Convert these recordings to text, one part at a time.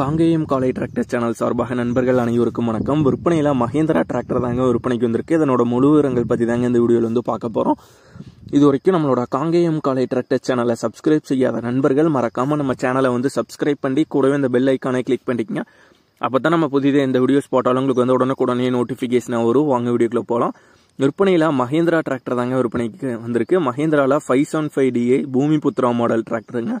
காங்கேயம் காலை tractor channel சார்பாக நண்பர்கள் அனைவருக்கும் வணக்கம் விற்பனையில் மஹேந்திரா டிராக்டர் தாங்க விற்பனைக்கு வந்திருக்கு இதனோட முழு விவரங்கள் பற்றி தாங்க இந்த வீடியோவில் வந்து பார்க்க போகிறோம் இது வரைக்கும் நம்மளோட காங்கேயம் காலை டிராக்டர் சேனலை சப்ஸ்கிரைப் செய்யாத நண்பர்கள் மறக்காமல் நம்ம சேனலை வந்து சப்ஸ்கிரைப் பண்ணி கூடவே இந்த பெல் ஐக்கானை கிளிக் பண்ணிக்கங்க அப்போ தான் நம்ம புதிதாக இந்த வீடியோஸ் போட்டாலும் உங்களுக்கு வந்து உடனே உடனே நோட்டிஃபிகேஷனாக வரும் வாங்க வீடியோக்குள்ளே போகலாம் விற்பனையில் மஹேந்திரா டிராக்டர் தாங்க விற்பனைக்கு வந்திருக்கு மஹேந்திராவில் five seven five DA Bhoomi Putra model டிராக்டருங்க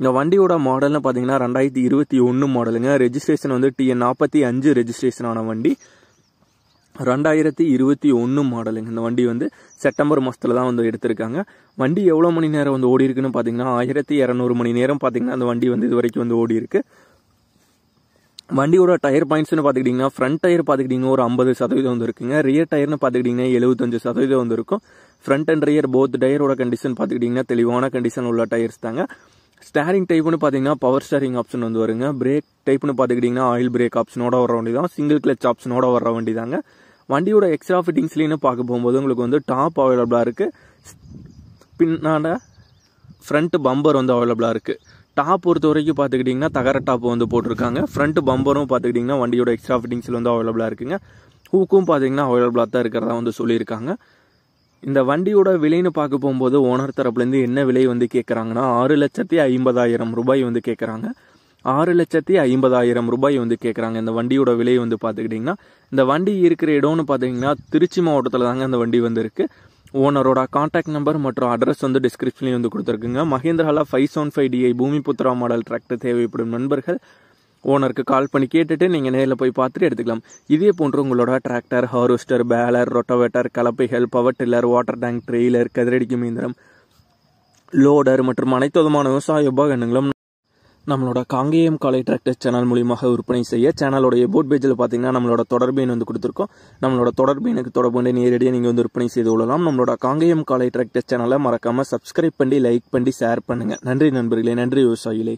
இந்த வண்டியோட மாடல்னு பார்த்தீங்கன்னா ரெண்டாயிரத்தி இருபத்தி ஒன்று மாடலுங்க ரெஜிஸ்ட்ரேஷன் வந்து டிஎன் நாற்பத்தி அஞ்சு ரெஜிஸ்ட்ரேஷனான வண்டி ரெண்டாயிரத்தி இருபத்தி ஒன்று மாடலுங்க இந்த வண்டி வந்து செப்டம்பர் மாதத்தில் தான் வந்து எடுத்திருக்காங்க வண்டி எவ்வளோ மணி நேரம் வந்து ஓடி இருக்குன்னு பார்த்தீங்கன்னா ஆயிரத்தி இரநூறு மணி நேரம் பார்த்தீங்கன்னா அந்த வண்டி வந்து இது வரைக்கும் வந்து ஓடி இருக்கு வண்டியோட டயர் பாயிண்ட்ஸ்னு பார்த்துக்கிட்டிங்கன்னா ஃப்ரண்ட் டயர் பார்த்துக்கிட்டிங்கன்னா ஒரு ஐம்பது சதவீதம் வந்து இருக்குங்க ரியர் டயர்னு பார்த்துக்கிட்டிங்கன்னா எழுபத்தஞ்சு சதவீதம் வந்து இருக்கும் ஃப்ரண்ட் அண்ட் ரியர் போத் டயரோட கண்டிஷன் பார்த்துக்கிட்டிங்கன்னா தெளிவான கண்டிஷன் உள்ள டயர்ஸ் தாங்க ஸ்டேரிங் டைப்னு பார்த்தீங்கன்னா பவர் ஸ்டேரிங் ஆப்ஷன் வந்து வருங்க பிரேக் டைப்னு பார்த்துக்கிட்டிங்கன்னா ஆயில் பிரேக் ஆப்ஷனோட வர வேண்டியது தான் சிங்கிள் கிளச் ஆப்ஷனோட வர வேண்டியதாங்க தாங்க வண்டியோட எக்ஸ்ட்ரா ஃபிட்டிங்ஸ்லேன்னு பார்க்க போகும்போது உங்களுக்கு வந்து டாப் அவைலபிளாக இருக்குது பின்னாட ஃப்ரண்ட் பம்பர் வந்து அவைலபிளாக இருக்குது டாப் பொறுத்த வரைக்கும் பார்த்துக்கிட்டிங்கன்னா தகர டாப் வந்து போட்டிருக்காங்க ஃப்ரண்ட் பம்பரும் பார்த்துக்கிட்டிங்கன்னா வண்டியோட எக்ஸ்ட்ரா ஃபிட்டிங்ஸில் வந்து அவைலபிளாக இருக்குங்க ஹூக்கும் பார்த்தீங்கன்னா அவைலபிளாக தான் இருக்கிறதா வந்து சொல்லியிருக்காங்க இந்த வண்டியோட விலைன்னு பார்க்க போகும்போது ஓனர் தரப்புலேருந்து என்ன விலை வந்து கேட்குறாங்கன்னா ஆறு லட்சத்தி ஐம்பதாயிரம் ரூபாய் வந்து கேட்குறாங்க ஆறு லட்சத்தி ஐம்பதாயிரம் ரூபாய் வந்து கேட்குறாங்க இந்த வண்டியோட விலை வந்து பார்த்துக்கிட்டிங்கன்னா இந்த வண்டி இருக்கிற இடம்னு பார்த்தீங்கன்னா திருச்சி மாவட்டத்தில் தாங்க இந்த வண்டி வந்து இருக்குது ஓனரோட காண்டாக்ட் நம்பர் மற்றும் அட்ரஸ் வந்து டிஸ்கிரிப்ஷன்லேயும் வந்து கொடுத்துருக்குங்க மஹேந்திராலா five seven five DI Bhoomi Putra model tractor தேவைப்படும் நண்பர்கள் ஓனருக்கு கால் பண்ணி கேட்டுட்டு நீங்கள் நேரில் போய் பார்த்துட்டு எடுத்துக்கலாம் இதே போன்று உங்களோட டிராக்டர் ஹார்வெஸ்டர் பேலர் ரொட்டோவேட்டர் கலப்பைகள் power tiller water tank trailer கதிரடிக்கு இயந்திரம் லோடர் மற்றும் அனைத்து விதமான விவசாய உபகரணங்களும் நம்மளோட காங்கேயம் காலை டிராக்டர் சேனல் மூலியமாக விற்பனை செய்ய சேனலோடைய போட் பேஜில் பார்த்தீங்கன்னா நம்மளோட தொடர்பு எண் வந்து கொடுத்துருக்கோம் நம்மளோட தொடர்பு எனக்கு தொடர்பு நேரடியாக நீங்கள் வந்து விற்பனை செய்து கொள்ளலாம் நம்மளோட காங்கேயம் காலை டிராக்டர் சேனலை மறக்காமல் சப்ஸ்கிரைப் பண்ணி லைக் பண்ணி ஷேர் பண்ணுங்கள் நன்றி நண்பர்களே நன்றி விவசாயிகளே